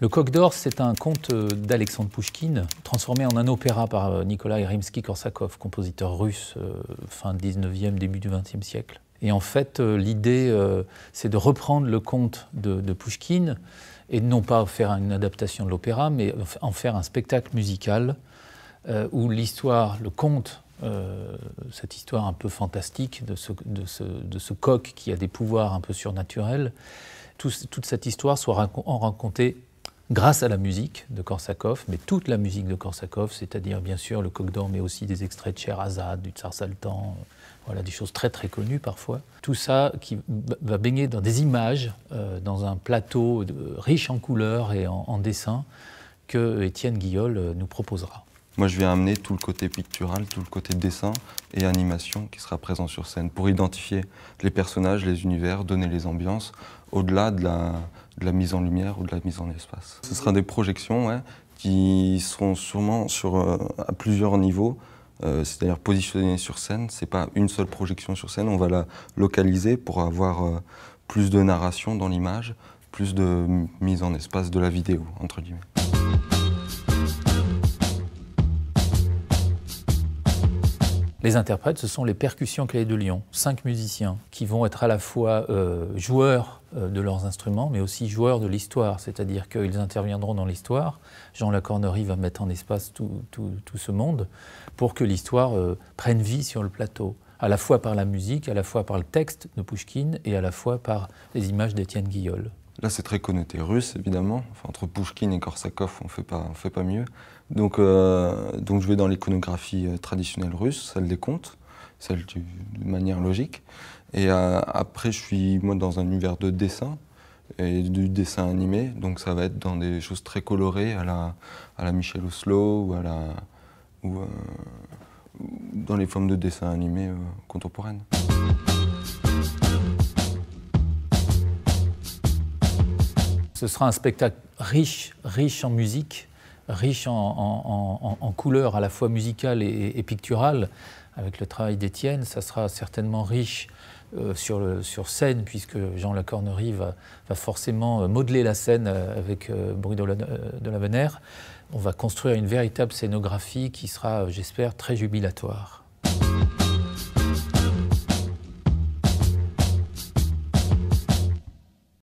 Le Coq d'Or, c'est un conte euh, d'Alexandre Pouchkine, transformé en un opéra par euh, Nikolai Rimsky-Korsakov, compositeur russe, euh, fin 19e, début du 20e siècle. Et en fait, l'idée, c'est de reprendre le conte de, Pouchkine, et non pas faire une adaptation de l'opéra, mais en faire un spectacle musical où l'histoire, le conte, cette histoire un peu fantastique de ce, coq qui a des pouvoirs un peu surnaturels, toute cette histoire soit en racontée grâce à la musique de Korsakov, mais toute la musique de Korsakov, c'est-à-dire bien sûr le coq d'or, mais aussi des extraits de Azad, du Tsar Saltan, euh, voilà, des choses très très connues parfois. Tout ça qui va baigner dans des images, euh, dans un plateau riche en couleurs et en, en dessins que Étienne Guillol euh, nous proposera. Moi, je vais amener tout le côté pictural, tout le côté dessin et animation qui sera présent sur scène pour identifier les personnages, les univers, donner les ambiances, au-delà de la, mise en lumière ou de la mise en espace. Ce sera des projections qui seront sûrement sur, euh, à plusieurs niveaux. Euh, c'est-à-dire positionnées sur scène. C'est pas une seule projection sur scène, on va la localiser pour avoir euh, plus de narration dans l'image, plus de mise en espace de la vidéo, entre guillemets. Les interprètes, ce sont les percussions clés de Lyon, cinq musiciens qui vont être à la fois euh, joueurs euh, de leurs instruments, mais aussi joueurs de l'histoire, c'est-à-dire qu'ils interviendront dans l'histoire. Jean Lacornerie va mettre en espace tout, tout, ce monde pour que l'histoire euh, prenne vie sur le plateau, à la fois par la musique, à la fois par le texte de Pushkin et à la fois par les images d'Étienne Guillol. Là, c'est très connoté russe, évidemment. entre Pouchkine et Korsakov, on ne fait pas mieux. Donc, euh, donc, je vais dans l'iconographie euh, traditionnelle russe, celle des contes, celle du, de manière logique. Et euh, après, je suis moi dans un univers de dessin et du dessin animé. Donc, ça va être dans des choses très colorées, à la, à la Michel Oslo ou à la ou, dans les formes de dessin animé contemporaines. Ce sera un spectacle riche, riche en musique, riche en, couleurs à la fois musicales et, picturale, picturales, avec le travail d'Étienne. Ça sera certainement riche euh, sur, scène, puisque Jean Lacornerie va, va forcément euh, modeler la scène euh, avec Bruno de la Venère. On va construire une véritable scénographie qui sera, j'espère, très jubilatoire.